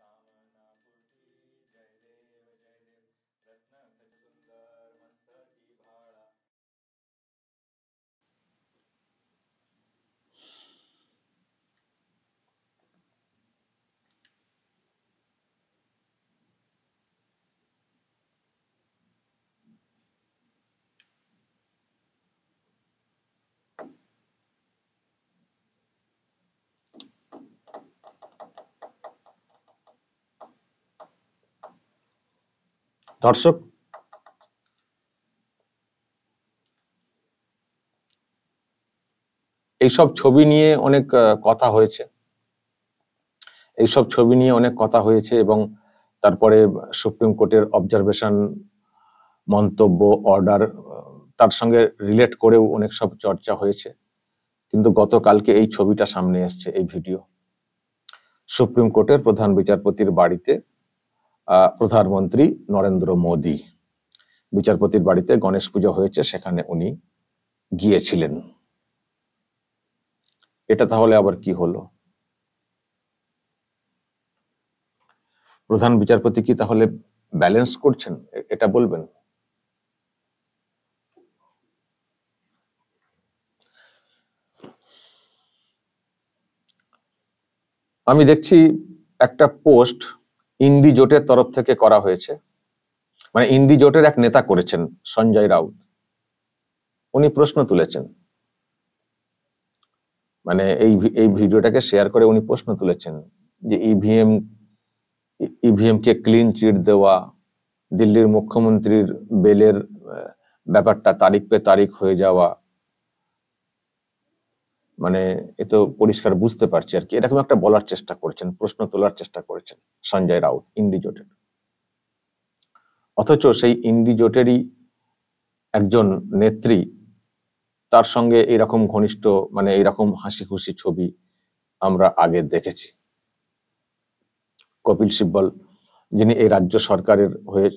कामना पूर्ति जय देव जय देव रत्न सच सुंदर দর্শক এইসব ছবি নিয়ে অনেক কথা হয়েছে এইসব ছবি নিয়ে অনেক কথা হয়েছে এবং তারপরে সুপ্রিম কোর্টের অবজারভেশন মন্তব্য অর্ডার তার সঙ্গে রিলেট করেও অনেক সব চর্চা হয়েছে কিন্তু গতকালকে এই ছবিটা সামনে এসছে এই ভিডিও সুপ্রিম কোর্টের প্রধান বিচারপতির বাড়িতে প্রধানমন্ত্রী নরেন্দ্র মোদী বিচারপতির বাড়িতে গণেশ পুজো হয়েছে সেখানে উনি গিয়েছিলেন এটা তাহলে আবার কি হলো প্রধান বিচারপতি কি তাহলে ব্যালেন্স করছেন এটা বলবেন আমি দেখছি একটা পোস্ট ইন্ডি জোটের তরফ থেকে করা হয়েছে মানে ইন্ডি জোটের এক নেতা করেছেন সঞ্জয় রাউত উনি প্রশ্ন তুলেছেন মানে এই এই ভিডিওটাকে শেয়ার করে উনি প্রশ্ন তুলেছেন যে ইভিএম ইভিএম কে ক্লিন চিট দেওয়া দিল্লির মুখ্যমন্ত্রীর বেলের ব্যাপারটা তারিখ পে তারিখ হয়ে যাওয়া মানে এ তো পরিষ্কার বুঝতে পারছি আর কি এরকম একটা বলার চেষ্টা করেছেন প্রশ্ন তোলার চেষ্টা করেছেন সঞ্জয় রাউত ইন্ডিজোটের অথচ সেই ইন্ডিজোটেরই একজন নেত্রী তার সঙ্গে এরকম ঘনিষ্ঠ মানে এইরকম হাসি খুশি ছবি আমরা আগে দেখেছি কপিল সিব্বল যিনি এই রাজ্য সরকারের হয়ে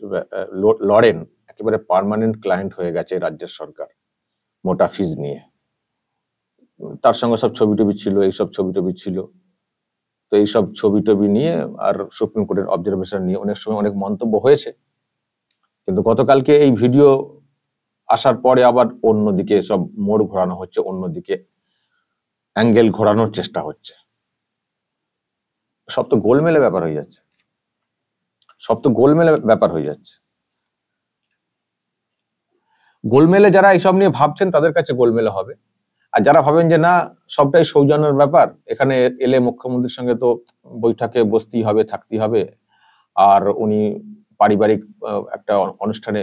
লড়েন একেবারে পারমানেন্ট ক্লায়েন্ট হয়ে গেছে রাজ্যের সরকার মোটা ফিজ নিয়ে তার সঙ্গে সব ছবি টবি ছিল এইসব ছবি টবি ছিল তো এইসব ছবি টবি নিয়ে আর সুপ্রিম কোর্টের অবজারভেশন নিয়ে অনেক সময় অনেক মন্তব্য হয়েছে কিন্তু গতকালকে এই ভিডিও আসার পরে আবার অন্যদিকে সব মোড় ঘোরানো হচ্ছে অন্যদিকে অ্যাঙ্গেল ঘোরানোর চেষ্টা হচ্ছে সব তো গোলমেলে ব্যাপার হয়ে যাচ্ছে সব তো গোলমেলে ব্যাপার হয়ে যাচ্ছে গোলমেলে যারা এইসব নিয়ে ভাবছেন তাদের কাছে গোলমেলে হবে আর যারা ভাবেন যে না সবটাই সৌজন্যের ব্যাপার এখানে এলে মুখ্যমন্ত্রীর সঙ্গে তো বৈঠকে বসতেই হবে থাকতেই হবে আর উনি পারিবারিক একটা অনুষ্ঠানে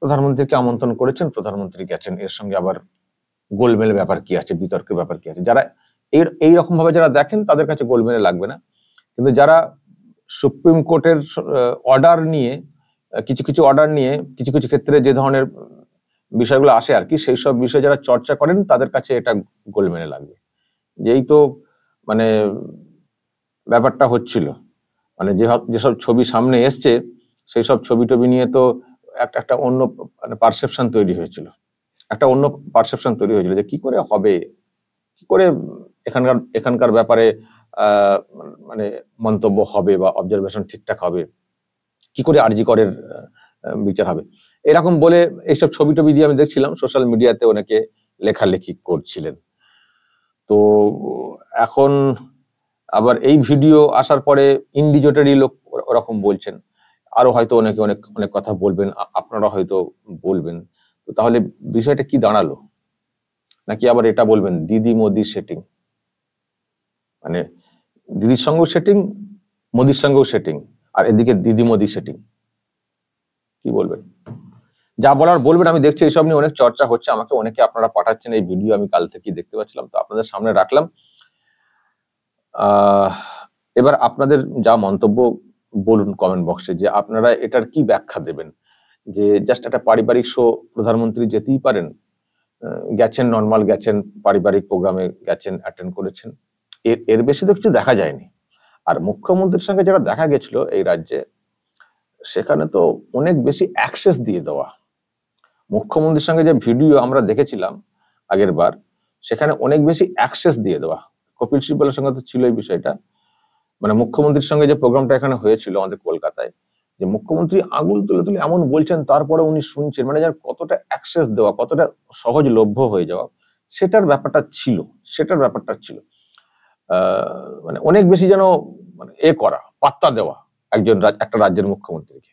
প্রধানমন্ত্রীকে আমন্ত্রণ করেছেন প্রধানমন্ত্রী গেছেন এর সঙ্গে আবার গোলমেল ব্যাপার কি আছে বিতর্কের ব্যাপার কি আছে যারা এর এইরকম ভাবে যারা দেখেন তাদের কাছে গোলমেলে লাগবে না কিন্তু যারা সুপ্রিম কোর্টের অর্ডার নিয়ে কিছু কিছু অর্ডার নিয়ে কিছু কিছু ক্ষেত্রে যে ধরনের বিষয়গুলো আসে আর কি সেই সব বিষয়ে যারা চর্চা করেন তাদের কাছে এটা গোল মেনে লাগবে যেই তো মানে ব্যাপারটা হচ্ছিল মানে যেসব ছবি সামনে এসছে সেই সব ছবি টবি নিয়ে তো একটা একটা অন্য মানে পারসেপশন তৈরি হয়েছিল একটা অন্য পারসেপশন তৈরি হয়েছিল যে কি করে হবে কি করে এখানকার এখানকার ব্যাপারে মানে মন্তব্য হবে বা অবজারভেশন ঠিকঠাক হবে কি করে আরজি করের বিচার হবে এরকম বলে এইসব ছবি টবি দিয়ে আমি দেখছিলাম সোশ্যাল মিডিয়াতে অনেকে লেখালেখি করছিলেন তো এখন আবার এই ভিডিও আসার পরে ইন্ডিজোটারি লোক ওরকম বলছেন আরো হয়তো অনেকে অনেক অনেক কথা বলবেন আপনারা হয়তো বলবেন তো তাহলে বিষয়টা কি দাঁড়ালো নাকি আবার এটা বলবেন দিদি মোদি সেটিং মানে দিদির সঙ্গেও সেটিং মোদির সঙ্গেও সেটিং আর এদিকে দিদি মোদি সেটিং কি বলবেন যা বলার বলবেন আমি দেখছি এইসব নিয়ে অনেক চর্চা হচ্ছে আমাকে অনেকে আপনারা পাঠাচ্ছেন এই ভিডিও আমি কাল থেকেই দেখতে পাচ্ছিলাম তো আপনাদের সামনে রাখলাম এবার আপনাদের যা মন্তব্য বলুন কমেন্ট বক্সে যে আপনারা এটার কি ব্যাখ্যা দেবেন যে জাস্ট একটা পারিবারিক শো প্রধানমন্ত্রী যেতেই পারেন গেছেন নর্মাল গেছেন পারিবারিক প্রোগ্রামে গেছেন অ্যাটেন্ড করেছেন এর এর বেশি তো কিছু দেখা যায়নি আর মুখ্যমন্ত্রীর সঙ্গে যারা দেখা গেছিল এই রাজ্যে সেখানে তো অনেক বেশি অ্যাক্সেস দিয়ে দেওয়া মুখ্যমন্ত্রীর সঙ্গে যে ভিডিও আমরা দেখেছিলাম আগের বার সেখানে অনেক বেশি অ্যাক্সেস দিয়ে দেওয়া কপিল সিব্বলের সঙ্গে তো ছিল এই বিষয়টা মানে মুখ্যমন্ত্রীর সঙ্গে যে প্রোগ্রামটা এখানে হয়েছিল আমাদের কলকাতায় যে মুখ্যমন্ত্রী আঙুল তুলে তুলে এমন বলছেন তারপরে উনি শুনছেন মানে যার কতটা অ্যাক্সেস দেওয়া কতটা সহজলভ্য হয়ে যাওয়া সেটার ব্যাপারটা ছিল সেটার ব্যাপারটা ছিল মানে অনেক বেশি যেন মানে এ করা পাত্তা দেওয়া একজন একটা রাজ্যের মুখ্যমন্ত্রীকে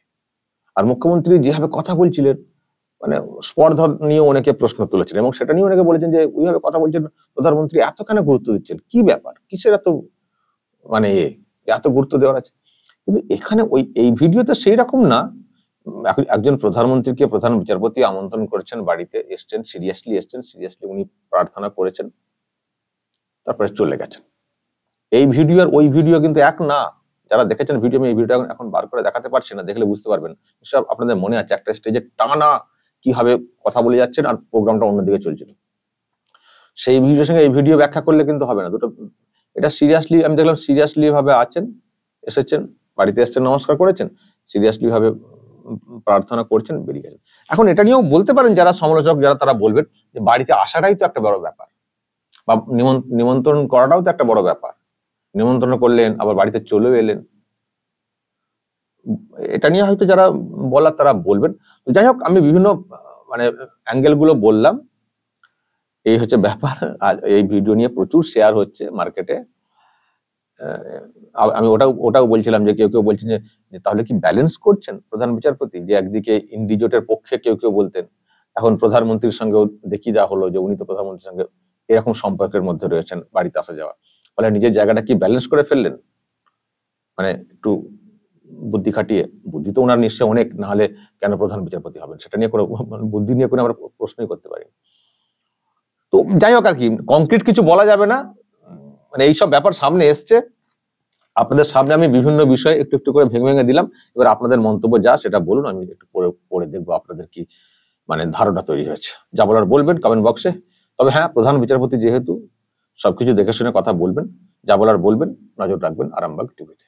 আর মুখ্যমন্ত্রী যেভাবে কথা বলছিলেন মানে স্পর্ধা নিয়ে অনেকে প্রশ্ন তুলেছেন এবং সেটা নিয়ে অনেকে বলেছেন যে ওইভাবে কথা বলছেন প্রধানমন্ত্রী এত কেন গুরুত্ব দিচ্ছেন কি ব্যাপার কিসের এত মানে এ এত গুরুত্ব দেওয়ার আছে কিন্তু এখানে ওই এই ভিডিওতে সেই রকম না একজন প্রধানমন্ত্রীকে প্রধান বিচারপতি আমন্ত্রণ করেছেন বাড়িতে এসছেন সিরিয়াসলি এসছেন সিরিয়াসলি উনি প্রার্থনা করেছেন তারপরে চলে গেছেন এই ভিডিও আর ওই ভিডিও কিন্তু এক না যারা দেখেছেন ভিডিও আমি এই ভিডিও এখন বার করে দেখাতে পারছি না দেখলে বুঝতে পারবেন সব আপনাদের মনে আছে একটা স্টেজে টানা কিভাবে কথা বলে যাচ্ছেন আর প্রোগ্রামটা অন্যদিকে চলছিল সেই ভিডিওর সঙ্গে এই ভিডিও ব্যাখ্যা করলে কিন্তু হবে না দুটো এটা সিরিয়াসলি আমি দেখলাম সিরিয়াসলি ভাবে আছেন এসেছেন বাড়িতে এসছেন নমস্কার করেছেন সিরিয়াসলি ভাবে প্রার্থনা করছেন বেরিয়ে গেছেন এখন এটা নিয়েও বলতে পারেন যারা সমালোচক যারা তারা বলবেন যে বাড়িতে আসাটাই তো একটা বড় ব্যাপার বা নিমন্ত্রণ করাটাও তো একটা বড় ব্যাপার নিমন্ত্রণ করলেন আবার বাড়িতে চলেও এলেন এটা নিয়ে হয়তো যারা বলার তারা বলবেন তো যাই হোক আমি বিভিন্ন মানে অ্যাঙ্গেলগুলো বললাম এই হচ্ছে ব্যাপার আর এই ভিডিও নিয়ে প্রচুর শেয়ার হচ্ছে মার্কেটে আমি ওটাও ওটাও বলছিলাম যে কেউ কেউ বলছেন যে তাহলে কি ব্যালেন্স করছেন প্রধান বিচারপতি যে একদিকে ইন্ডিজোটের পক্ষে কেউ কেউ বলতেন এখন প্রধানমন্ত্রীর সঙ্গেও দেখি দেওয়া হলো যে উনি তো প্রধানমন্ত্রীর সঙ্গে এরকম সম্পর্কের মধ্যে রয়েছেন বাড়িতে আসা যাওয়া ফলে নিজের জায়গাটা কি ব্যালেন্স করে ফেললেন মানে একটু বুদ্ধি খাটিয়ে বুদ্ধি তো ওনার নিশ্চয় অনেক না হলে কেন প্রধান বিচারপতি হবেন সেটা নিয়ে কোনো বুদ্ধি নিয়ে কোনো আমরা প্রশ্নই করতে পারি তো যাই হোক আর কি কংক্রিট কিছু বলা যাবে না মানে এইসব ব্যাপার সামনে এসছে আপনাদের সামনে আমি বিভিন্ন বিষয় একটু একটু করে ভেঙে ভেঙে দিলাম এবার আপনাদের মন্তব্য যা সেটা বলুন আমি একটু পড়ে পড়ে দেখবো আপনাদের কি মানে ধারণা তৈরি হয়েছে যা বলার বলবেন কমেন্ট বক্সে তবে হ্যাঁ প্রধান বিচারপতি যেহেতু সবকিছু দেখে শুনে কথা বলবেন যা বলার বলবেন নজর রাখবেন আরামবাগ টিভিতে